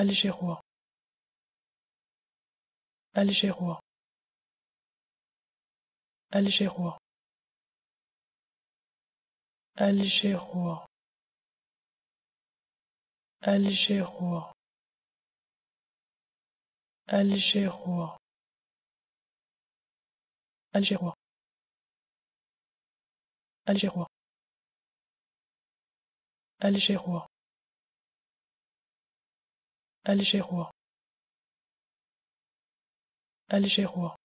algérois algérois algérois algérois algérois algérois algérois algérois algérois Algérois Algérois